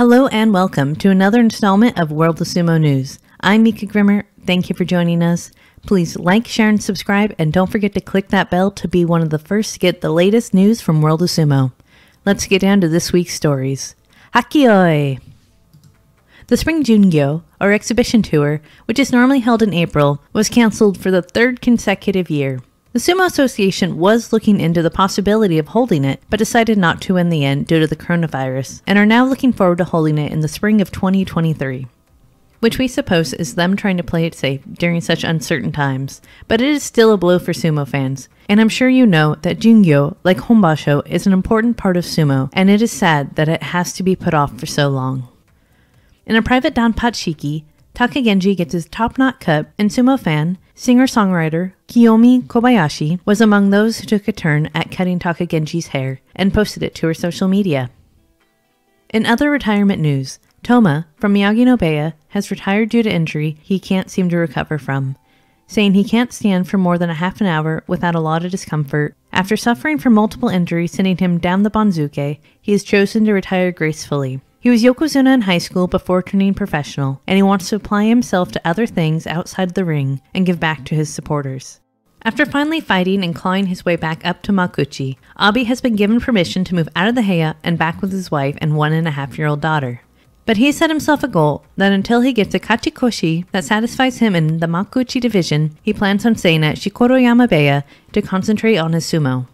Hello and welcome to another installment of World of Sumo News. I'm Mika Grimmer. Thank you for joining us. Please like, share, and subscribe, and don't forget to click that bell to be one of the first to get the latest news from World of Sumo. Let's get down to this week's stories. Hakioi! The Spring Jungyo, or exhibition tour, which is normally held in April, was canceled for the third consecutive year. The Sumo Association was looking into the possibility of holding it, but decided not to in the end due to the coronavirus, and are now looking forward to holding it in the spring of 2023. Which we suppose is them trying to play it safe during such uncertain times, but it is still a blow for sumo fans. And I'm sure you know that Jingyo, like Honbasho, is an important part of sumo, and it is sad that it has to be put off for so long. In a private Danpachiki, Takagenji gets his top knot cut, and sumo fan Singer songwriter Kiyomi Kobayashi was among those who took a turn at cutting Takagenji's hair and posted it to her social media. In other retirement news, Toma from Miyagi no Beya has retired due to injury he can't seem to recover from, saying he can't stand for more than a half an hour without a lot of discomfort. After suffering from multiple injuries sending him down the Bonzuke, he has chosen to retire gracefully. He was Yokozuna in high school before turning professional, and he wants to apply himself to other things outside the ring and give back to his supporters. After finally fighting and clawing his way back up to Makuchi, Abi has been given permission to move out of the Heia and back with his wife and one and a half year old daughter. But he set himself a goal that until he gets a kachikoshi that satisfies him in the Makuchi division, he plans on staying at Shikoro Yamabeya to concentrate on his sumo.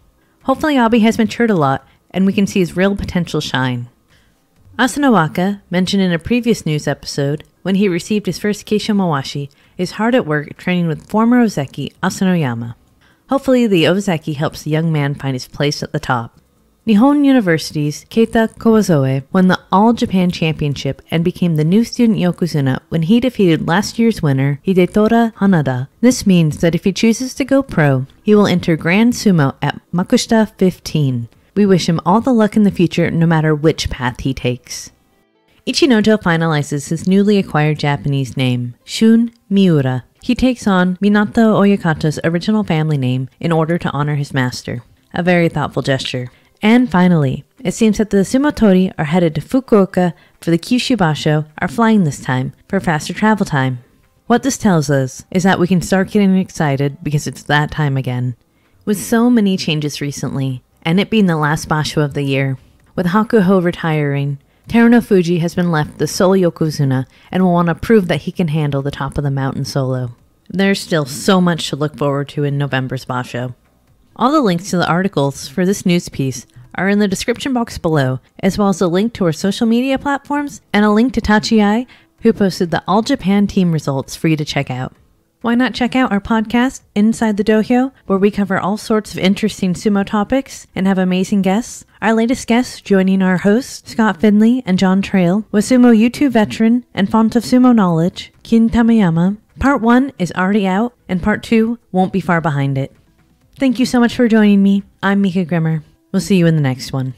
Hopefully, Abi has matured a lot, and we can see his real potential shine. Asanawaka, mentioned in a previous news episode, when he received his first Keisha Mawashi, is hard at work training with former Ozeki Asanoyama. Hopefully, the Ozeki helps the young man find his place at the top. Nihon University's Keita Kowazoe won the All Japan Championship and became the new student Yokozuna when he defeated last year's winner, Hidetora Hanada. This means that if he chooses to go pro, he will enter Grand Sumo at Makushita 15. We wish him all the luck in the future, no matter which path he takes. Ichinoto finalizes his newly acquired Japanese name, Shun Miura. He takes on Minato Oyakata's original family name in order to honor his master. A very thoughtful gesture. And finally, it seems that the Sumotori are headed to Fukuoka for the Kyushu Basho are flying this time for faster travel time. What this tells us is that we can start getting excited because it's that time again. With so many changes recently, and it being the last basho of the year. With Hakuho retiring, Terano Fuji has been left the sole Yokozuna and will want to prove that he can handle the top of the mountain solo. There's still so much to look forward to in November's basho. All the links to the articles for this news piece are in the description box below, as well as a link to our social media platforms and a link to Tachi who posted the All Japan team results for you to check out. Why not check out our podcast, Inside the Dojo, where we cover all sorts of interesting sumo topics and have amazing guests? Our latest guests joining our hosts, Scott Finley and John Trail, was sumo U2 veteran and font of sumo knowledge, Kin Tamayama. Part 1 is already out, and Part 2 won't be far behind it. Thank you so much for joining me. I'm Mika Grimmer. We'll see you in the next one.